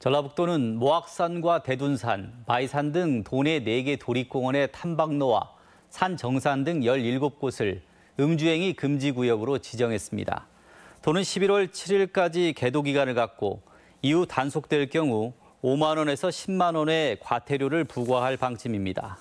전라북도는 모악산과 대둔산, 바이산등 도내 4개 도립공원의 탐방로와 산 정산 등 17곳을 음주행위 금지 구역으로 지정했습니다. 도는 11월 7일까지 개도 기간을 갖고 이후 단속될 경우 5만 원에서 10만 원의 과태료를 부과할 방침입니다.